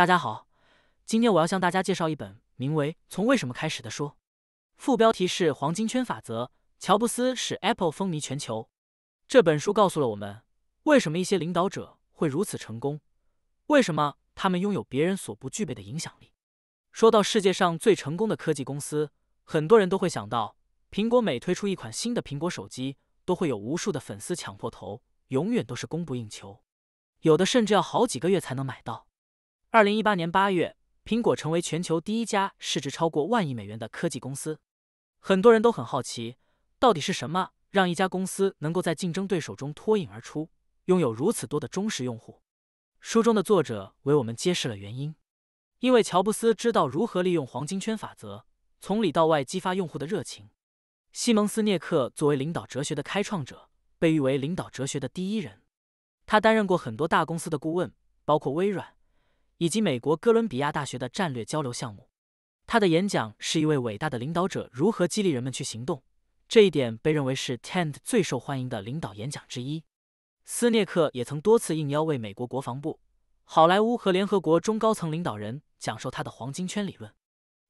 大家好，今天我要向大家介绍一本名为《从为什么开始》的书，副标题是“黄金圈法则”。乔布斯使 Apple 风靡全球。这本书告诉了我们，为什么一些领导者会如此成功，为什么他们拥有别人所不具备的影响力。说到世界上最成功的科技公司，很多人都会想到，苹果每推出一款新的苹果手机，都会有无数的粉丝抢破头，永远都是供不应求，有的甚至要好几个月才能买到。二零一八年八月，苹果成为全球第一家市值超过万亿美元的科技公司。很多人都很好奇，到底是什么让一家公司能够在竞争对手中脱颖而出，拥有如此多的忠实用户？书中的作者为我们揭示了原因：因为乔布斯知道如何利用黄金圈法则，从里到外激发用户的热情。西蒙斯·涅克作为领导哲学的开创者，被誉为领导哲学的第一人。他担任过很多大公司的顾问，包括微软。以及美国哥伦比亚大学的战略交流项目，他的演讲是一位伟大的领导者如何激励人们去行动，这一点被认为是 Tend 最受欢迎的领导演讲之一。斯涅克也曾多次应邀为美国国防部、好莱坞和联合国中高层领导人讲授他的黄金圈理论。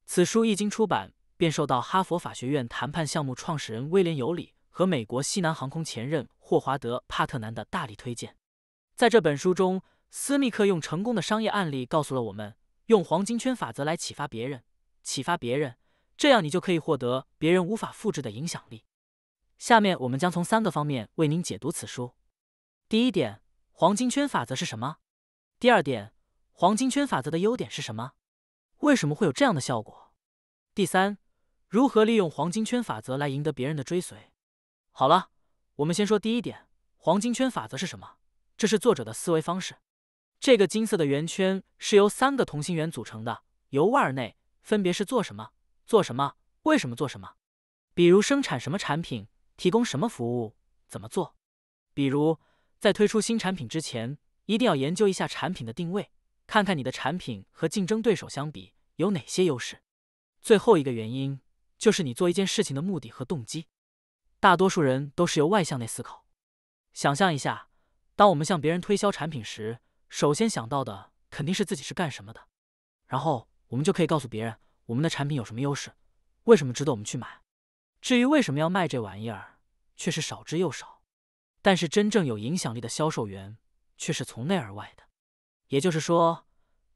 此书一经出版，便受到哈佛法学院谈判项目创始人威廉尤里和美国西南航空前任霍华德帕特南的大力推荐。在这本书中。斯密克用成功的商业案例告诉了我们，用黄金圈法则来启发别人，启发别人，这样你就可以获得别人无法复制的影响力。下面我们将从三个方面为您解读此书。第一点，黄金圈法则是什么？第二点，黄金圈法则的优点是什么？为什么会有这样的效果？第三，如何利用黄金圈法则来赢得别人的追随？好了，我们先说第一点，黄金圈法则是什么？这是作者的思维方式。这个金色的圆圈是由三个同心圆组成的，由外而内分别是做什么、做什么、为什么做什么。比如生产什么产品、提供什么服务、怎么做。比如在推出新产品之前，一定要研究一下产品的定位，看看你的产品和竞争对手相比有哪些优势。最后一个原因就是你做一件事情的目的和动机。大多数人都是由外向内思考。想象一下，当我们向别人推销产品时。首先想到的肯定是自己是干什么的，然后我们就可以告诉别人我们的产品有什么优势，为什么值得我们去买。至于为什么要卖这玩意儿，却是少之又少。但是真正有影响力的销售员却是从内而外的，也就是说，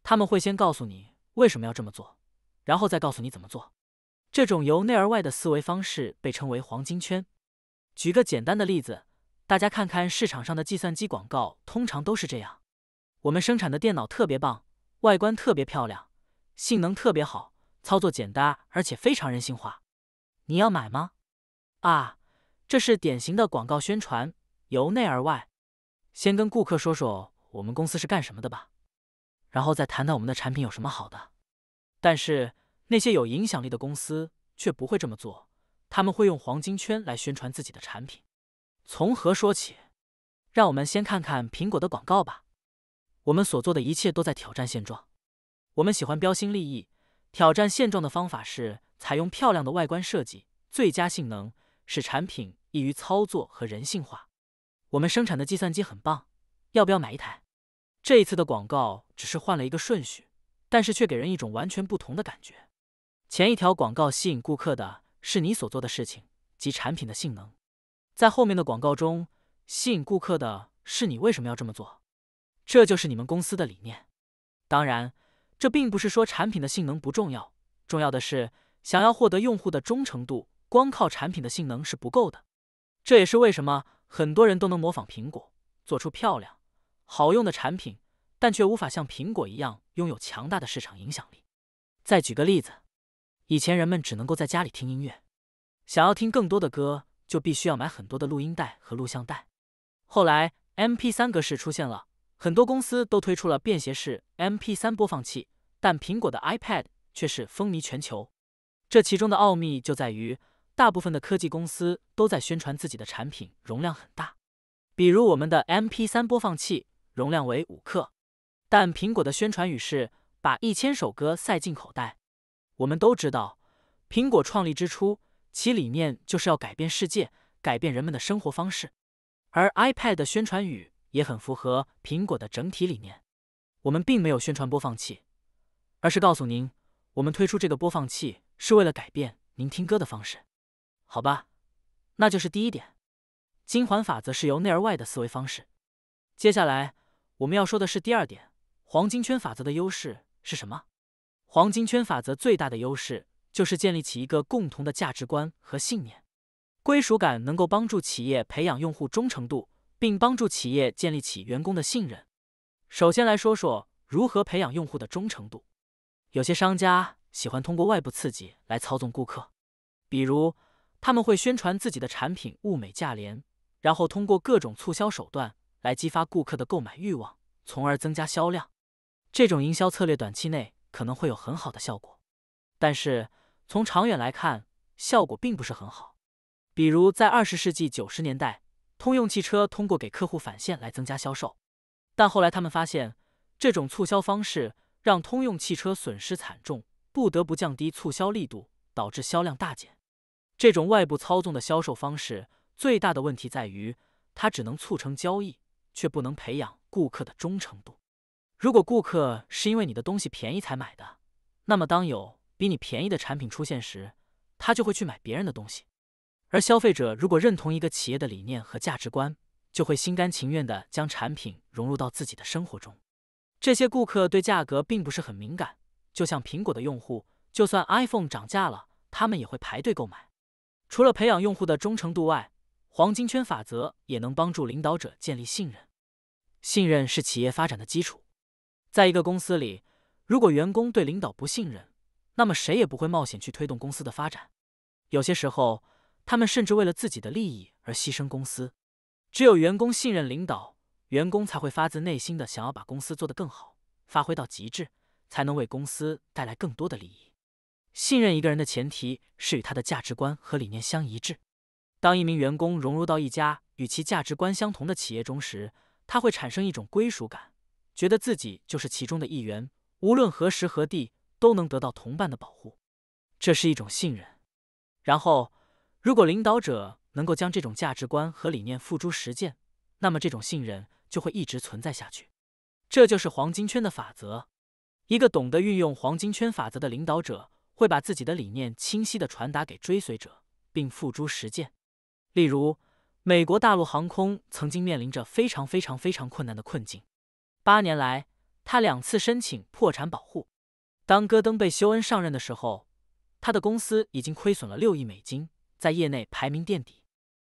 他们会先告诉你为什么要这么做，然后再告诉你怎么做。这种由内而外的思维方式被称为黄金圈。举个简单的例子，大家看看市场上的计算机广告，通常都是这样。我们生产的电脑特别棒，外观特别漂亮，性能特别好，操作简单而且非常人性化。你要买吗？啊，这是典型的广告宣传，由内而外。先跟顾客说说我们公司是干什么的吧，然后再谈谈我们的产品有什么好的。但是那些有影响力的公司却不会这么做，他们会用黄金圈来宣传自己的产品。从何说起？让我们先看看苹果的广告吧。我们所做的一切都在挑战现状。我们喜欢标新立异，挑战现状的方法是采用漂亮的外观设计、最佳性能，使产品易于操作和人性化。我们生产的计算机很棒，要不要买一台？这一次的广告只是换了一个顺序，但是却给人一种完全不同的感觉。前一条广告吸引顾客的是你所做的事情及产品的性能，在后面的广告中，吸引顾客的是你为什么要这么做。这就是你们公司的理念。当然，这并不是说产品的性能不重要，重要的是想要获得用户的忠诚度，光靠产品的性能是不够的。这也是为什么很多人都能模仿苹果，做出漂亮、好用的产品，但却无法像苹果一样拥有强大的市场影响力。再举个例子，以前人们只能够在家里听音乐，想要听更多的歌，就必须要买很多的录音带和录像带。后来，M P 三格式出现了。很多公司都推出了便携式 MP3 播放器，但苹果的 iPad 却是风靡全球。这其中的奥秘就在于，大部分的科技公司都在宣传自己的产品容量很大，比如我们的 MP3 播放器容量为五克，但苹果的宣传语是“把一千首歌塞进口袋”。我们都知道，苹果创立之初，其理念就是要改变世界，改变人们的生活方式，而 iPad 的宣传语。也很符合苹果的整体理念。我们并没有宣传播放器，而是告诉您，我们推出这个播放器是为了改变您听歌的方式，好吧？那就是第一点。金环法则是由内而外的思维方式。接下来我们要说的是第二点：黄金圈法则的优势是什么？黄金圈法则最大的优势就是建立起一个共同的价值观和信念，归属感能够帮助企业培养用户忠诚度。并帮助企业建立起员工的信任。首先来说说如何培养用户的忠诚度。有些商家喜欢通过外部刺激来操纵顾客，比如他们会宣传自己的产品物美价廉，然后通过各种促销手段来激发顾客的购买欲望，从而增加销量。这种营销策略短期内可能会有很好的效果，但是从长远来看，效果并不是很好。比如在二十世纪九十年代。通用汽车通过给客户返现来增加销售，但后来他们发现这种促销方式让通用汽车损失惨重，不得不降低促销力度，导致销量大减。这种外部操纵的销售方式最大的问题在于，它只能促成交易，却不能培养顾客的忠诚度。如果顾客是因为你的东西便宜才买的，那么当有比你便宜的产品出现时，他就会去买别人的东西。而消费者如果认同一个企业的理念和价值观，就会心甘情愿地将产品融入到自己的生活中。这些顾客对价格并不是很敏感，就像苹果的用户，就算 iPhone 涨价了，他们也会排队购买。除了培养用户的忠诚度外，黄金圈法则也能帮助领导者建立信任。信任是企业发展的基础。在一个公司里，如果员工对领导不信任，那么谁也不会冒险去推动公司的发展。有些时候。他们甚至为了自己的利益而牺牲公司。只有员工信任领导，员工才会发自内心的想要把公司做得更好，发挥到极致，才能为公司带来更多的利益。信任一个人的前提是与他的价值观和理念相一致。当一名员工融入到一家与其价值观相同的企业中时，他会产生一种归属感，觉得自己就是其中的一员，无论何时何地都能得到同伴的保护，这是一种信任。然后。如果领导者能够将这种价值观和理念付诸实践，那么这种信任就会一直存在下去。这就是黄金圈的法则。一个懂得运用黄金圈法则的领导者，会把自己的理念清晰地传达给追随者，并付诸实践。例如，美国大陆航空曾经面临着非常非常非常困难的困境，八年来，他两次申请破产保护。当戈登贝肖恩上任的时候，他的公司已经亏损了六亿美金。在业内排名垫底，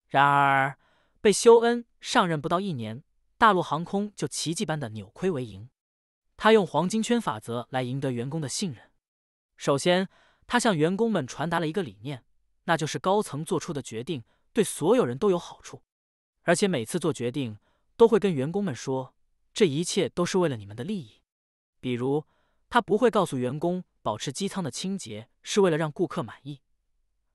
然而，被修恩上任不到一年，大陆航空就奇迹般的扭亏为盈。他用黄金圈法则来赢得员工的信任。首先，他向员工们传达了一个理念，那就是高层做出的决定对所有人都有好处，而且每次做决定都会跟员工们说，这一切都是为了你们的利益。比如，他不会告诉员工保持机舱的清洁是为了让顾客满意。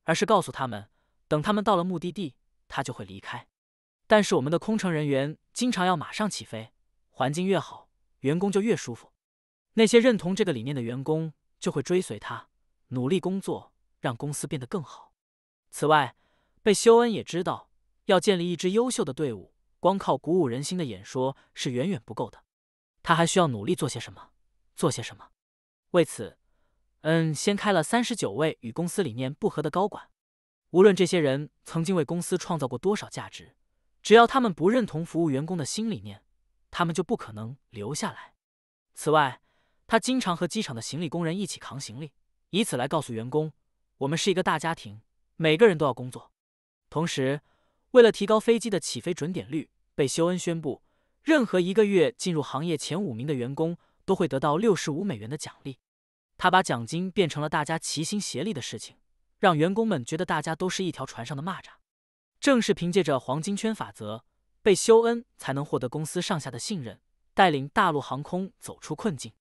而是告诉他们，等他们到了目的地，他就会离开。但是我们的空乘人员经常要马上起飞，环境越好，员工就越舒服。那些认同这个理念的员工就会追随他，努力工作，让公司变得更好。此外，贝修恩也知道，要建立一支优秀的队伍，光靠鼓舞人心的演说是远远不够的。他还需要努力做些什么，做些什么。为此。嗯，先开了三十九位与公司理念不合的高管。无论这些人曾经为公司创造过多少价值，只要他们不认同服务员工的新理念，他们就不可能留下来。此外，他经常和机场的行李工人一起扛行李，以此来告诉员工：我们是一个大家庭，每个人都要工作。同时，为了提高飞机的起飞准点率，贝修恩宣布，任何一个月进入行业前五名的员工都会得到六十五美元的奖励。他把奖金变成了大家齐心协力的事情，让员工们觉得大家都是一条船上的蚂蚱。正是凭借着黄金圈法则，贝修恩才能获得公司上下的信任，带领大陆航空走出困境。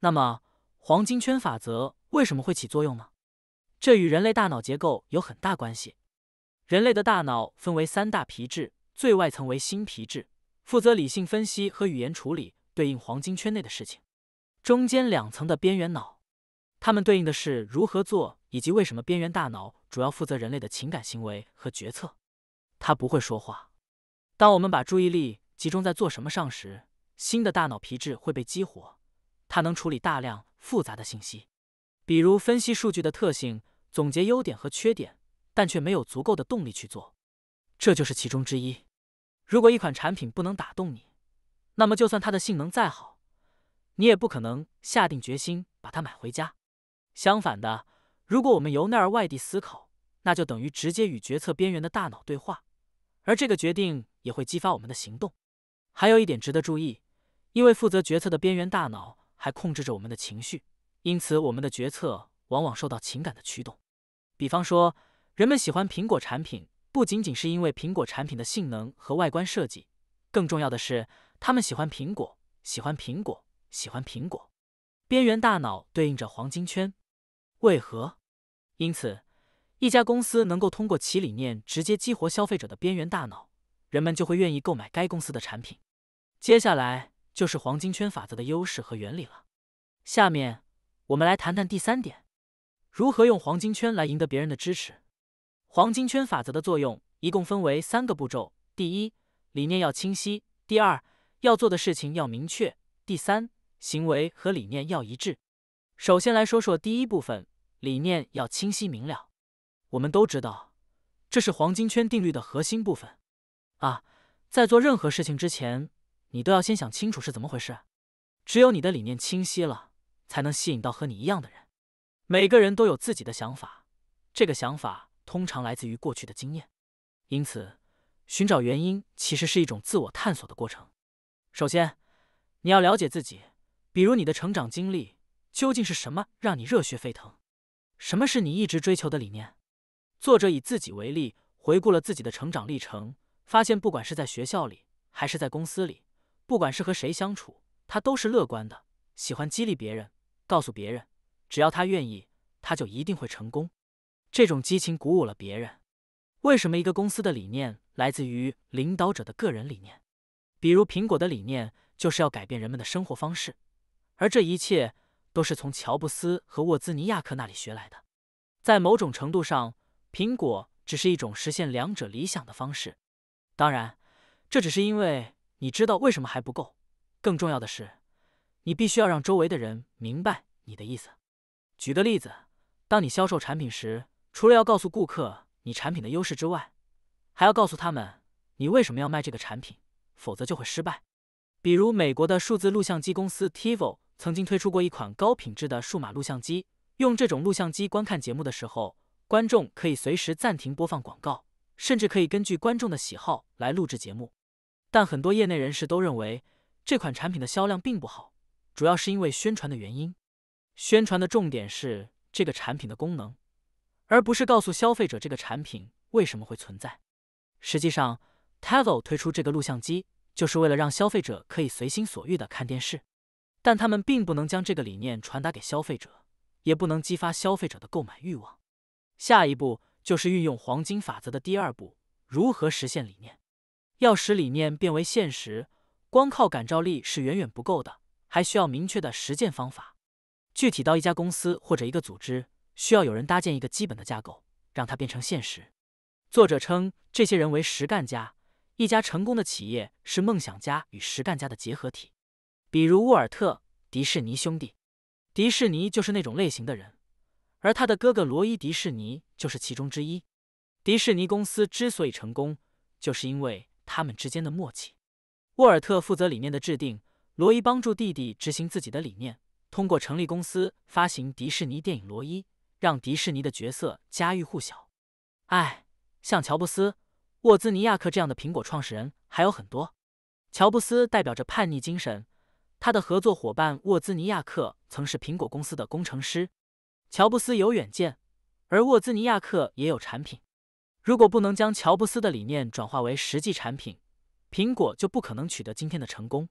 那么，黄金圈法则为什么会起作用呢？这与人类大脑结构有很大关系。人类的大脑分为三大皮质，最外层为新皮质，负责理性分析和语言处理，对应黄金圈内的事情；中间两层的边缘脑。它们对应的是如何做以及为什么。边缘大脑主要负责人类的情感、行为和决策，它不会说话。当我们把注意力集中在做什么上时，新的大脑皮质会被激活，它能处理大量复杂的信息，比如分析数据的特性、总结优点和缺点，但却没有足够的动力去做。这就是其中之一。如果一款产品不能打动你，那么就算它的性能再好，你也不可能下定决心把它买回家。相反的，如果我们由内而外地思考，那就等于直接与决策边缘的大脑对话，而这个决定也会激发我们的行动。还有一点值得注意，因为负责决策的边缘大脑还控制着我们的情绪，因此我们的决策往往受到情感的驱动。比方说，人们喜欢苹果产品，不仅仅是因为苹果产品的性能和外观设计，更重要的是，他们喜欢苹果，喜欢苹果，喜欢苹果。边缘大脑对应着黄金圈。为何？因此，一家公司能够通过其理念直接激活消费者的边缘大脑，人们就会愿意购买该公司的产品。接下来就是黄金圈法则的优势和原理了。下面，我们来谈谈第三点：如何用黄金圈来赢得别人的支持。黄金圈法则的作用一共分为三个步骤：第一，理念要清晰；第二，要做的事情要明确；第三，行为和理念要一致。首先来说说第一部分。理念要清晰明了。我们都知道，这是黄金圈定律的核心部分啊。在做任何事情之前，你都要先想清楚是怎么回事。只有你的理念清晰了，才能吸引到和你一样的人。每个人都有自己的想法，这个想法通常来自于过去的经验。因此，寻找原因其实是一种自我探索的过程。首先，你要了解自己，比如你的成长经历究竟是什么让你热血沸腾。什么是你一直追求的理念？作者以自己为例，回顾了自己的成长历程，发现不管是在学校里，还是在公司里，不管是和谁相处，他都是乐观的，喜欢激励别人，告诉别人，只要他愿意，他就一定会成功。这种激情鼓舞了别人。为什么一个公司的理念来自于领导者的个人理念？比如苹果的理念就是要改变人们的生活方式，而这一切。都是从乔布斯和沃兹尼亚克那里学来的，在某种程度上，苹果只是一种实现两者理想的方式。当然，这只是因为你知道为什么还不够。更重要的是，你必须要让周围的人明白你的意思。举个例子，当你销售产品时，除了要告诉顾客你产品的优势之外，还要告诉他们你为什么要卖这个产品，否则就会失败。比如，美国的数字录像机公司 Tivo。曾经推出过一款高品质的数码录像机，用这种录像机观看节目的时候，观众可以随时暂停播放广告，甚至可以根据观众的喜好来录制节目。但很多业内人士都认为，这款产品的销量并不好，主要是因为宣传的原因。宣传的重点是这个产品的功能，而不是告诉消费者这个产品为什么会存在。实际上 t e v o 推出这个录像机，就是为了让消费者可以随心所欲的看电视。但他们并不能将这个理念传达给消费者，也不能激发消费者的购买欲望。下一步就是运用黄金法则的第二步，如何实现理念？要使理念变为现实，光靠感召力是远远不够的，还需要明确的实践方法。具体到一家公司或者一个组织，需要有人搭建一个基本的架构，让它变成现实。作者称这些人为实干家。一家成功的企业是梦想家与实干家的结合体。比如沃尔特·迪士尼兄弟，迪士尼就是那种类型的人，而他的哥哥罗伊·迪士尼就是其中之一。迪士尼公司之所以成功，就是因为他们之间的默契。沃尔特负责理念的制定，罗伊帮助弟弟执行自己的理念。通过成立公司发行迪士尼电影，罗伊让迪士尼的角色家喻户晓。哎，像乔布斯、沃兹尼亚克这样的苹果创始人还有很多。乔布斯代表着叛逆精神。他的合作伙伴沃兹尼亚克曾是苹果公司的工程师，乔布斯有远见，而沃兹尼亚克也有产品。如果不能将乔布斯的理念转化为实际产品，苹果就不可能取得今天的成功。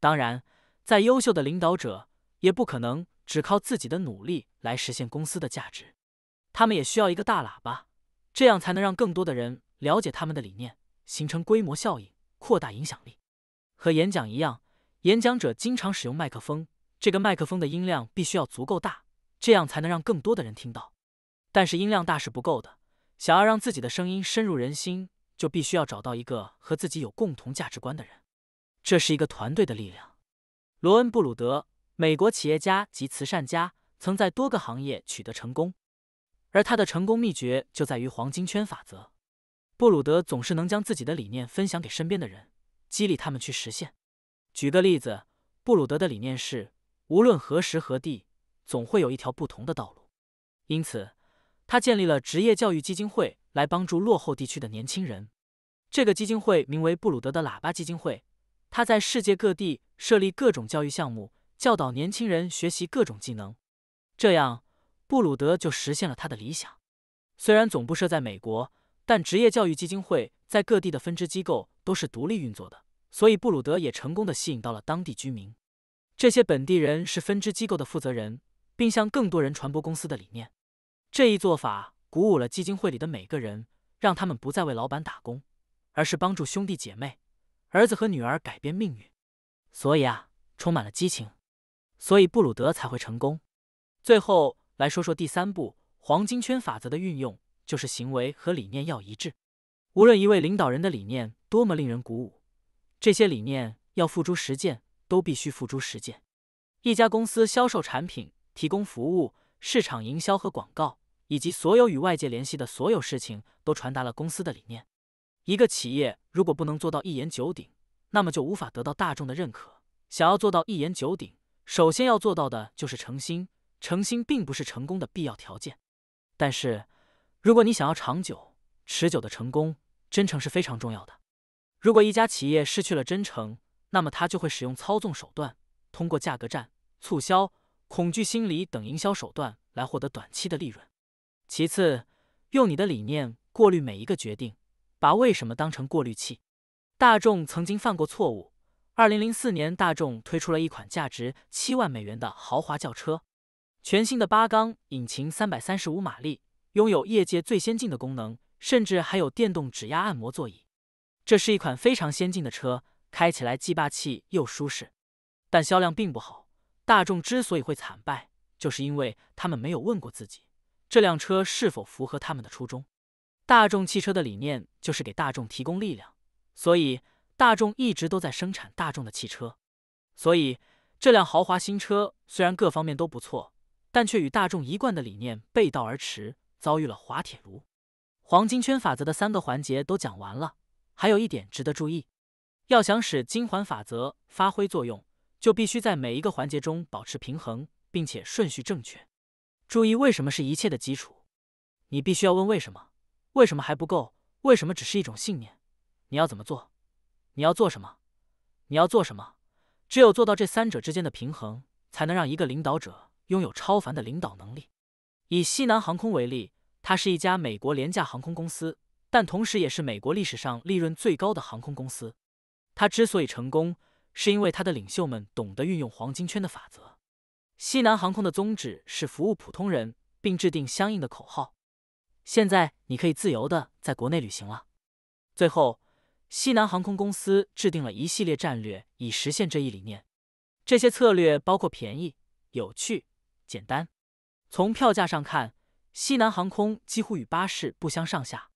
当然，再优秀的领导者也不可能只靠自己的努力来实现公司的价值，他们也需要一个大喇叭，这样才能让更多的人了解他们的理念，形成规模效应，扩大影响力。和演讲一样。演讲者经常使用麦克风，这个麦克风的音量必须要足够大，这样才能让更多的人听到。但是音量大是不够的，想要让自己的声音深入人心，就必须要找到一个和自己有共同价值观的人，这是一个团队的力量。罗恩·布鲁德，美国企业家及慈善家，曾在多个行业取得成功，而他的成功秘诀就在于黄金圈法则。布鲁德总是能将自己的理念分享给身边的人，激励他们去实现。举个例子，布鲁德的理念是，无论何时何地，总会有一条不同的道路。因此，他建立了职业教育基金会来帮助落后地区的年轻人。这个基金会名为“布鲁德的喇叭基金会”，他在世界各地设立各种教育项目，教导年轻人学习各种技能。这样，布鲁德就实现了他的理想。虽然总部设在美国，但职业教育基金会在各地的分支机构都是独立运作的。所以布鲁德也成功的吸引到了当地居民，这些本地人是分支机构的负责人，并向更多人传播公司的理念。这一做法鼓舞了基金会里的每个人，让他们不再为老板打工，而是帮助兄弟姐妹、儿子和女儿改变命运。所以啊，充满了激情，所以布鲁德才会成功。最后来说说第三步，黄金圈法则的运用，就是行为和理念要一致。无论一位领导人的理念多么令人鼓舞。这些理念要付诸实践，都必须付诸实践。一家公司销售产品、提供服务、市场营销和广告，以及所有与外界联系的所有事情，都传达了公司的理念。一个企业如果不能做到一言九鼎，那么就无法得到大众的认可。想要做到一言九鼎，首先要做到的就是诚心。诚心并不是成功的必要条件，但是如果你想要长久、持久的成功，真诚是非常重要的。如果一家企业失去了真诚，那么它就会使用操纵手段，通过价格战、促销、恐惧心理等营销手段来获得短期的利润。其次，用你的理念过滤每一个决定，把为什么当成过滤器。大众曾经犯过错误。二零零四年，大众推出了一款价值七万美元的豪华轿车，全新的八缸引擎，三百三十五马力，拥有业界最先进的功能，甚至还有电动指压按摩座椅。这是一款非常先进的车，开起来既霸气又舒适，但销量并不好。大众之所以会惨败，就是因为他们没有问过自己，这辆车是否符合他们的初衷。大众汽车的理念就是给大众提供力量，所以大众一直都在生产大众的汽车。所以这辆豪华新车虽然各方面都不错，但却与大众一贯的理念背道而驰，遭遇了滑铁卢。黄金圈法则的三个环节都讲完了。还有一点值得注意，要想使金环法则发挥作用，就必须在每一个环节中保持平衡，并且顺序正确。注意，为什么是一切的基础？你必须要问为什么？为什么还不够？为什么只是一种信念？你要怎么做？你要做什么？你要做什么？只有做到这三者之间的平衡，才能让一个领导者拥有超凡的领导能力。以西南航空为例，它是一家美国廉价航空公司。但同时也是美国历史上利润最高的航空公司。它之所以成功，是因为它的领袖们懂得运用黄金圈的法则。西南航空的宗旨是服务普通人，并制定相应的口号。现在你可以自由的在国内旅行了。最后，西南航空公司制定了一系列战略，以实现这一理念。这些策略包括便宜、有趣、简单。从票价上看，西南航空几乎与巴士不相上下。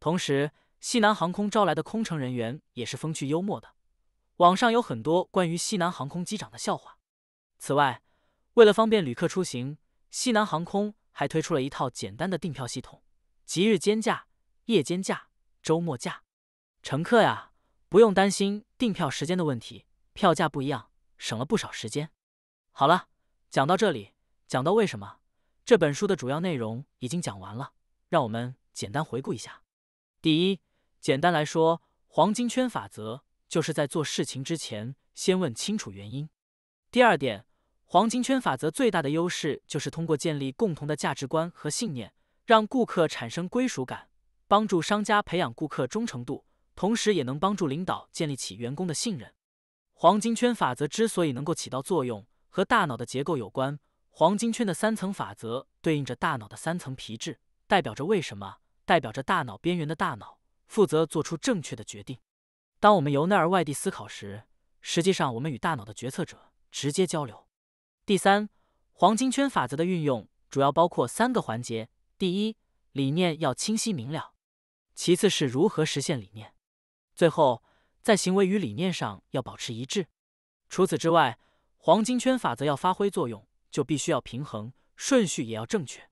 同时，西南航空招来的空乘人员也是风趣幽默的。网上有很多关于西南航空机长的笑话。此外，为了方便旅客出行，西南航空还推出了一套简单的订票系统，即日间价、夜间价、周末价。乘客呀，不用担心订票时间的问题，票价不一样，省了不少时间。好了，讲到这里，讲到为什么这本书的主要内容已经讲完了，让我们简单回顾一下。第一，简单来说，黄金圈法则就是在做事情之前先问清楚原因。第二点，黄金圈法则最大的优势就是通过建立共同的价值观和信念，让顾客产生归属感，帮助商家培养顾客忠诚度，同时也能帮助领导建立起员工的信任。黄金圈法则之所以能够起到作用，和大脑的结构有关。黄金圈的三层法则对应着大脑的三层皮质，代表着为什么。代表着大脑边缘的大脑，负责做出正确的决定。当我们由内而外地思考时，实际上我们与大脑的决策者直接交流。第三，黄金圈法则的运用主要包括三个环节：第一，理念要清晰明了；其次是如何实现理念；最后，在行为与理念上要保持一致。除此之外，黄金圈法则要发挥作用，就必须要平衡，顺序也要正确。